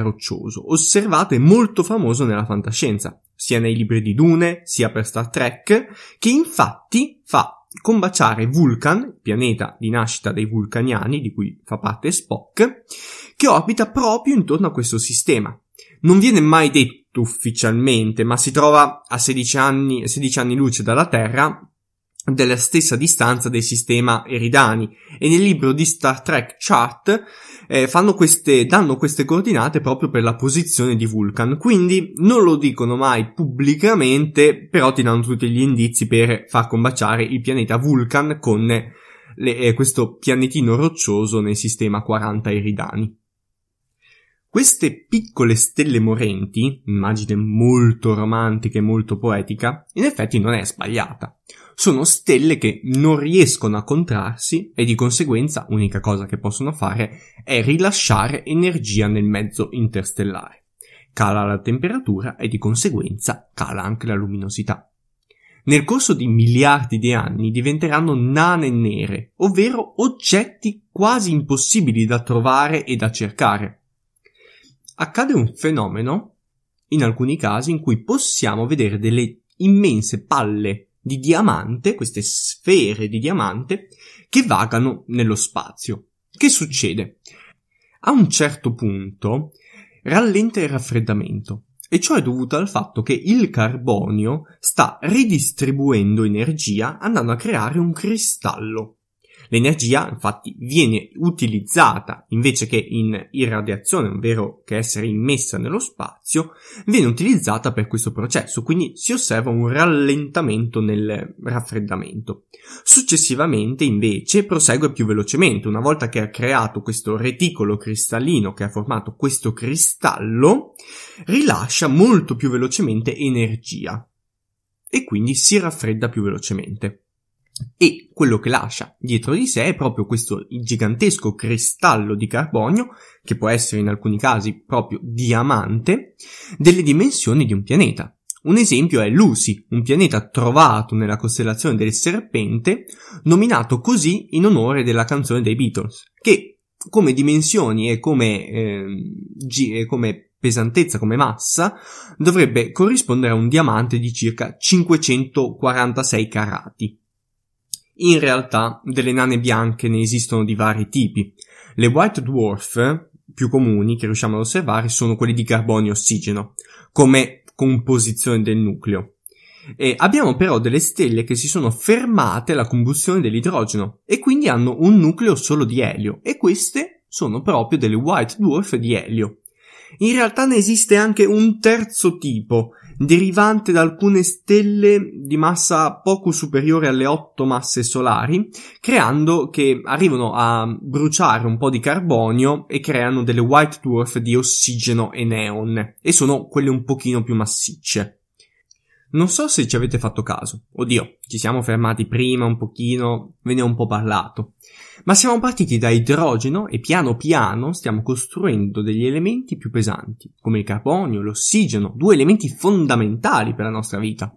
roccioso, osservato e molto famoso nella fantascienza, sia nei libri di Dune, sia per Star Trek, che infatti fa combaciare Vulcan, pianeta di nascita dei vulcaniani, di cui fa parte Spock, che orbita proprio intorno a questo sistema. Non viene mai detto ufficialmente, ma si trova a 16 anni, 16 anni luce dalla Terra della stessa distanza del sistema Eridani e nel libro di Star Trek Chart eh, fanno queste, danno queste coordinate proprio per la posizione di Vulcan quindi non lo dicono mai pubblicamente però ti danno tutti gli indizi per far combaciare il pianeta Vulcan con le, eh, questo pianetino roccioso nel sistema 40 Eridani queste piccole stelle morenti, immagine molto romantica e molto poetica, in effetti non è sbagliata. Sono stelle che non riescono a contrarsi e di conseguenza l'unica cosa che possono fare è rilasciare energia nel mezzo interstellare. Cala la temperatura e di conseguenza cala anche la luminosità nel corso di miliardi di anni diventeranno nane nere, ovvero oggetti quasi impossibili da trovare e da cercare accade un fenomeno, in alcuni casi, in cui possiamo vedere delle immense palle di diamante, queste sfere di diamante, che vagano nello spazio. Che succede? A un certo punto rallenta il raffreddamento e ciò è dovuto al fatto che il carbonio sta ridistribuendo energia andando a creare un cristallo. L'energia infatti viene utilizzata invece che in irradiazione, ovvero che essere immessa nello spazio, viene utilizzata per questo processo, quindi si osserva un rallentamento nel raffreddamento. Successivamente invece prosegue più velocemente, una volta che ha creato questo reticolo cristallino che ha formato questo cristallo, rilascia molto più velocemente energia e quindi si raffredda più velocemente. E quello che lascia dietro di sé è proprio questo gigantesco cristallo di carbonio, che può essere in alcuni casi proprio diamante, delle dimensioni di un pianeta. Un esempio è Lucy, un pianeta trovato nella costellazione del serpente, nominato così in onore della canzone dei Beatles, che come dimensioni e come, eh, gi- e come pesantezza come massa dovrebbe corrispondere a un diamante di circa 546 carati. In realtà delle nane bianche ne esistono di vari tipi. Le white dwarf più comuni che riusciamo ad osservare sono quelle di carbonio e ossigeno, come composizione del nucleo. E abbiamo però delle stelle che si sono fermate alla combustione dell'idrogeno e quindi hanno un nucleo solo di elio e queste sono proprio delle white dwarf di elio. In realtà ne esiste anche un terzo tipo, derivante da alcune stelle di massa poco superiore alle otto masse solari, creando che arrivano a bruciare un po' di carbonio e creano delle white dwarf di ossigeno e neon, e sono quelle un pochino più massicce. Non so se ci avete fatto caso, oddio, ci siamo fermati prima un pochino, ve ne ho un po' parlato, ma siamo partiti da idrogeno e piano piano stiamo costruendo degli elementi più pesanti, come il carbonio, l'ossigeno, due elementi fondamentali per la nostra vita.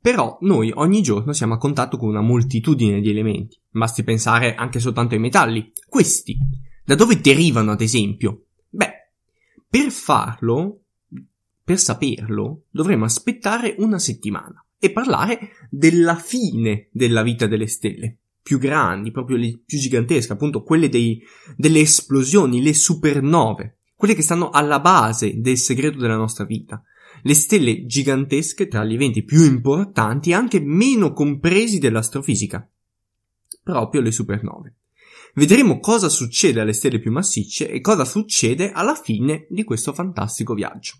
Però noi ogni giorno siamo a contatto con una moltitudine di elementi, basti pensare anche soltanto ai metalli, questi. Da dove derivano ad esempio? Beh, per farlo per saperlo dovremo aspettare una settimana e parlare della fine della vita delle stelle, più grandi, proprio le più gigantesche, appunto quelle dei, delle esplosioni, le supernove, quelle che stanno alla base del segreto della nostra vita. Le stelle gigantesche tra gli eventi più importanti e anche meno compresi dell'astrofisica, proprio le supernove. Vedremo cosa succede alle stelle più massicce e cosa succede alla fine di questo fantastico viaggio.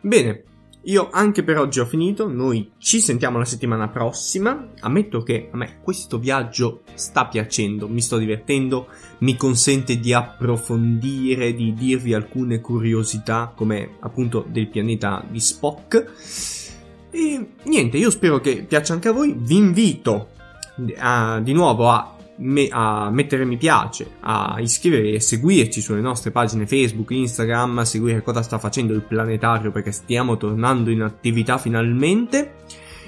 Bene, io anche per oggi ho finito, noi ci sentiamo la settimana prossima. Ammetto che a me questo viaggio sta piacendo, mi sto divertendo, mi consente di approfondire, di dirvi alcune curiosità come appunto del pianeta di Spock. E niente, io spero che piaccia anche a voi. Vi invito a, di nuovo a me- a mettere mi piace, a iscrivervi e seguirci sulle nostre pagine Facebook, Instagram, a seguire cosa sta facendo il planetario perché stiamo tornando in attività finalmente.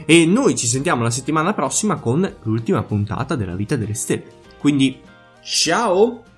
E noi ci sentiamo la settimana prossima con l'ultima puntata della vita delle stelle. Quindi, ciao!